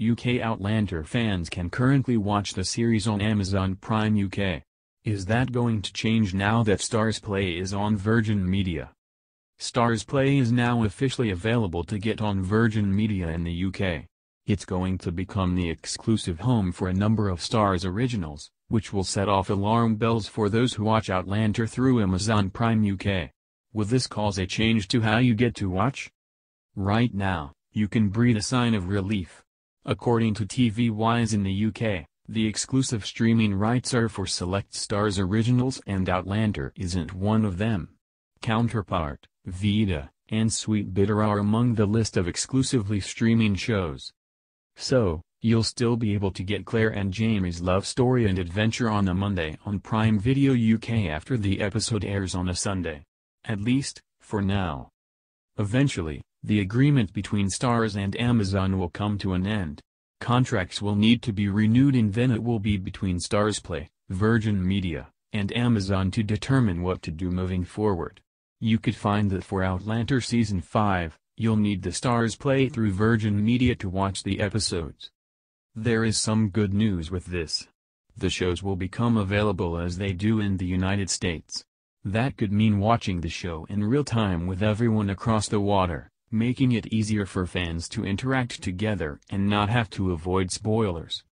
UK Outlander fans can currently watch the series on Amazon Prime UK. Is that going to change now that Stars Play is on Virgin Media? Stars Play is now officially available to get on Virgin Media in the UK. It's going to become the exclusive home for a number of Stars originals, which will set off alarm bells for those who watch Outlander through Amazon Prime UK. Will this cause a change to how you get to watch? Right now, you can breathe a sign of relief. According to TV Wise in the UK, the exclusive streaming rights are for select Stars originals and Outlander isn't one of them. Counterpart, Vida, and Sweet Bitter are among the list of exclusively streaming shows. So, you'll still be able to get Claire and Jamie's love story and adventure on a Monday on Prime Video UK after the episode airs on a Sunday. At least, for now. Eventually, the agreement between Stars and Amazon will come to an end. Contracts will need to be renewed and then it will be between Stars Play, Virgin Media, and Amazon to determine what to do moving forward. You could find that for Outlander Season 5, you'll need the Stars Play through Virgin Media to watch the episodes. There is some good news with this. The shows will become available as they do in the United States. That could mean watching the show in real time with everyone across the water, making it easier for fans to interact together and not have to avoid spoilers.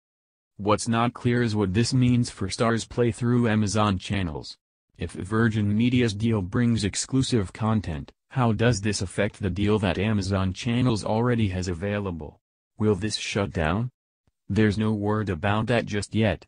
What's not clear is what this means for stars play through Amazon channels. If Virgin Media's deal brings exclusive content, how does this affect the deal that Amazon Channels already has available? Will this shut down? There's no word about that just yet.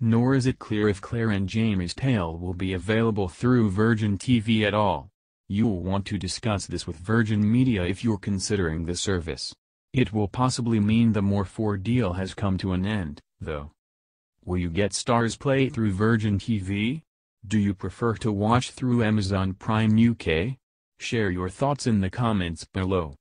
Nor is it clear if Claire and Jamie's Tale will be available through Virgin TV at all. You'll want to discuss this with Virgin Media if you're considering the service. It will possibly mean the more 4 deal has come to an end, though. Will you get Stars Play through Virgin TV? Do you prefer to watch through Amazon Prime UK? Share your thoughts in the comments below.